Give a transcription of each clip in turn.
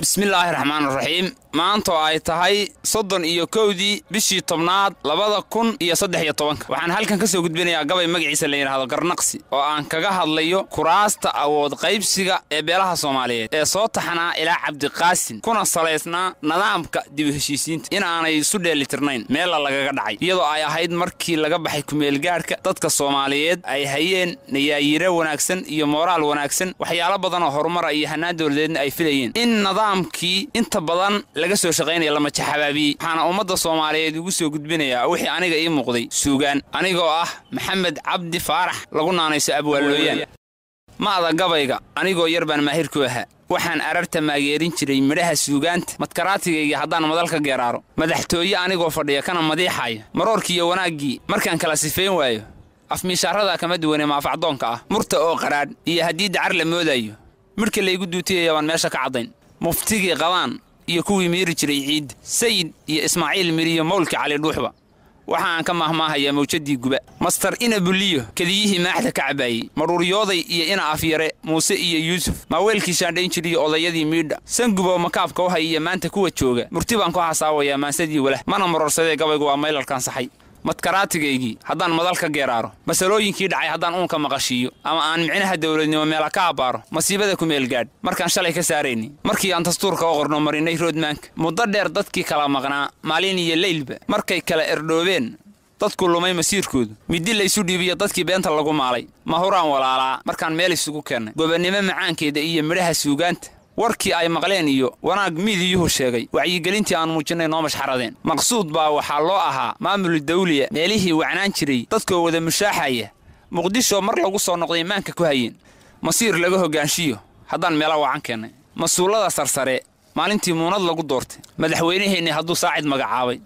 bismillaahi raxmaan raxiim maanta oo ay tahay soddon iyo kowdii bishii tobnaad labada kun iyo saddex iyo tobanka waxaan halkan ka soo gudbinayaa gabay magaciisa la yidhaahdo garnaqsi oo aan kaga hadlayo kuraasta awood qaybsiga ee beelaha soomaaliyeed ee soo taxnaa ilaa cabdiqaasin kuna salaysnaa nidaamka dibu heshiisiinta in aanay isu dheeli tirnayn meella lagaga dhacay iyadoo ay ahayd markii laga baxay kumeelgaadhka dadka soomaaliyeed ay hayeen nayaayire wanaagsan iyo mooraal wanaagsan waxyaalo oo horumara iyo hanaan dowladeedna ay filayeen in nidaamkii inta badan laga soo shaqaynaya lamajaxabaabiye waxaana ummadda soomaaliyeed ugu soo gudbinayaa wixii aniga ii muuqday suugaan anigoo ah maxamed cabdi faarax lagu naanayso abwaallooyaan ma'da gabayga anigoo yar baan maahir ku ahaa waxaan ararta maageerin jiray midhaha suugaanta madkaraatigayga haddaan madalka geeraaro madaxtooye anigoo fadhiya kana madiixaaya maroorkiiyo wanaaggii markaan kala sifayn waayo afmiishaaradaa kama duwane maafacdoonka ah murta oo qaraadh iyo haddii dacar la moodayo midhka laygu duutiyaya baan meesha ka caddayn muftigii qabaan iyo kuwii miiri jiray ciid sayid iyo ismaaciil miriyo mawlka cali dhuuxba waxa aan ka maahmaahayaa mawjadii guba mastar ina buliyo kediyihii maaxda ka cabaayey maruuryooday iyo ina afyare muuse iyo yuusuf maaweelkii shaandhayn jiriyo odayadii miidha sangubo makaabka u iyo maanta kuwa jooga murti baan ku xasaawayaa maansadii walah mana marorsadee gabaygu waa maylalkan saxay madkaraatigaygii haddaan madal ka geeraaro masalooyinkii dhacay haddaan uunka maqashiiyo ama aan micnaha dawladnimo meela ka abbaaro masiibada ku meelgaadh markaan shalay ka saarayni markii aan dastuurka u qorno marinay roodmaanka muddo dheer dadkii kala maqnaa maalin iyo leylba markay kala erdhoobeen dadku lumay masiirkoodu middi laysu dhiibiyo dadkii beenta lagu maalay ma huraan walaalaa markaan meel isugu keennay gobannimo macaankeeda iyo midhaha suugaanta warkii ay maqleen iyo wanaag miidiyuhu sheegay wacyigelintii aan muujinnay noo mashxaradeen maqsuud baa waxaa loo ahaa maamuli dawliya meelihii wacnaan jiray dadkoo wada mushaaxaya muqdisho mar lagu soo noqday maanka ku hayeen masiir laga hoggaanshiyo haddaan meela wacan keennay mas-uulada sarsare maalintii muunad lagu doortay madaxweynaheennii hadduu saacid magacaabay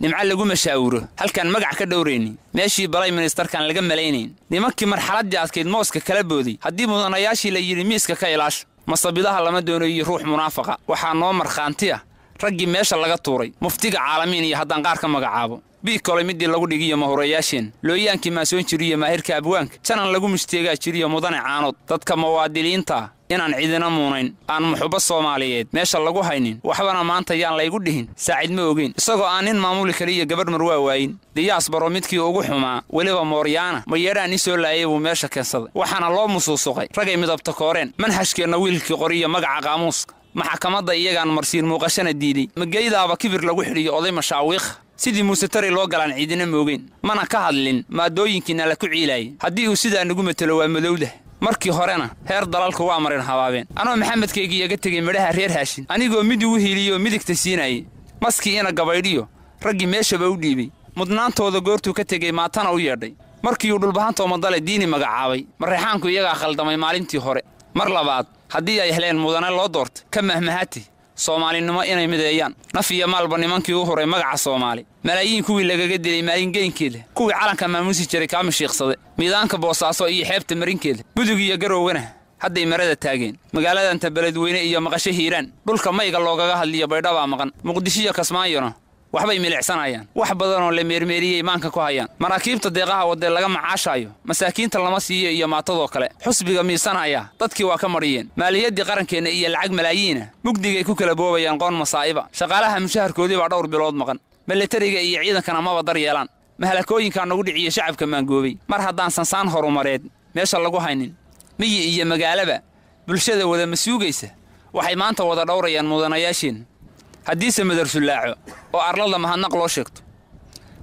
nimco lagu mashaawuro halkaan magac ka dhowraynin meeshii balay ministarkan laga malaynayn nimankii marxaladdii adkayd mooska kala booday haddii mudanayaashii la yidhi miiska ka ilaasha masabidaha lama doono iyo ruux munaafaqa waxaa noo markhaanti ah raggii meesha laga tuuray muftiga caalamiin iyo haddaan qaar ka magacaabo bii biikolay middii lagu dhigiyo mahurayaasheen looyaankii maasoon jiriyo maahirka abwaanka janan lagu musteegaa jiriyo mudane caanood dadka muwaadiliintaa inaan cidina muunayn aan muxubbo soomaaliyeed meesha lagu haynin waxbana maanta yaan laygu dhihin saacid ma ogeyn isagoo aan nin maamuli kaliya gabadh waa waayin diyaas baro midkii ugu xumaa weliba mooryaana ma i soo laayay buu meesha keensaday waxaana loo musuusuqay ragay midabta kooreen manhajkeenna wiilkii qoriya magaca qaamuuska maxakamadda iyagaan marsiin muuqashana diiday mageydaaba kibir lagu xidhiyo oday mashaawiikha sidii muuse tari loo galaan ciidina moogeen mana ka hadlin maadooyinkiina la ku ciilaayay haddii uu sidaa nagu matelo waa madowdah markii horena heer dalalku waa marin habaabeen anoo maxamedkaygii iga tegay midhaha reer haashin anigoo mid igu hiiliyo midigta siinayay maskii ina gabaydhiyo raggii meeshaba u dhiibay mudnaantooda goortuu ka tegey maatana u yeedhay markiiuu dhulbahanta umadale diini magacaabay mareexaanku iyagaa khaldamay maalintii hore mar labaad haddii ay heleen mudane loo doortay ka mahmahati soomaalinimo inay mideeyaan naf iyo maalba nimankii u huray magaca soomaali malaayiin kuwii lagaga dilay maalingeynkeeda kuwii calanka maamuusi jiray kaama shiiqsade miidaanka boosaaso iyo xeebta marinkeeda budug iyo garowgana hadday marada taageen magaaladanta beledweyne iyo maqasho hiiraan dhulka mayga loogaga hadliyo baydhabaa maqan muqdishiyo kasmaayona waxbay milicsanayaan wax badanoo la meermeeriyey maanka ku hayaan maraakiibta deeqaha wadee laga macaashaayo masaakiinta lama siiyo iyo maatadoo kale xusbiga miisanaya dadkii waa ka madhiyeen maaliyaddii qarankeenna iyo lacag malaayiina mugdigay ku kala boobayaan qoon masaa'iba shaqaalaha mushaharkoodii baa dhowr bilood maqan milatariga iyo ciidankana maba dar yeelaan mahalakooyinkaa nagu dhiciya shacabka maangoobey mar haddaan sansaan horumareed meesha lagu haynin miyi iyo magaalaba bulshada wada masuugaysa waxay maanta wada dhowrayaan mudanayaashiin haddiise madarsullaaco oo arlada mahadnaq loo sheegto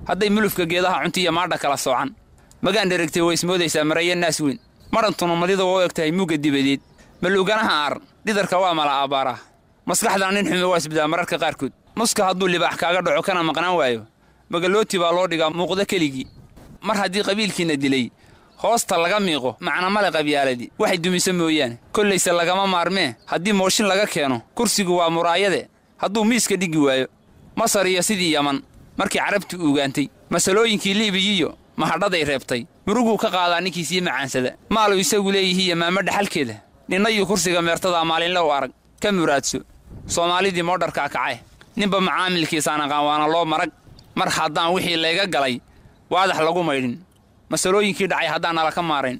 hadday mulufka geedaha iyo maadha kala soocan magaan dheragtay waa ismoodaysaa maraya naas weyn marantuna madida waa u eg tahay mugga dibadeed maluuganaha aaran dhidarka waa mala abbaaraah maskaxdana nin xume waa isbidaa mararka qaarkood nuska hadduu libaax kaaga dhaco kana maqnaan waayo magalooti baa loo dhigaa muuqdo keligii mar haddii qabiilkiinna dilay hoosta laga miiqo macna male qabyaaladi waxay dumisa mooyaane kollayse lagama maarmee haddii mooshin laga keeno kursigu waa muraayade hadduu miiska dhigi waayo masar iyo sidii yaman markii carabtii ogaantay masalooyinkii liibiyiiyo mahadhaday reebtay muruguu ka qaadaa ninkii sii macaansada maalu isagu leeyihiiyo maamadha xalkeeda ninnayuu kursiga meertadaa maalinle u arag ka muraadso soomaalidii moodharkaa kacay ninba macaamilkiisaan aqaan waana loo marag mar haddaan wixii layga galay waadax lagu maydhin masalooyinkii dhacay haddaan nala ka maarayn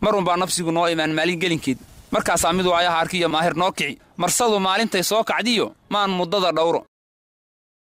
marunbaa baa nafsigu noo imaan maalin gelinkeed markaasaa miduu ayaha arkiya maahir noo kici marsadu maalintay soo kacdiyo maan muddada dhawro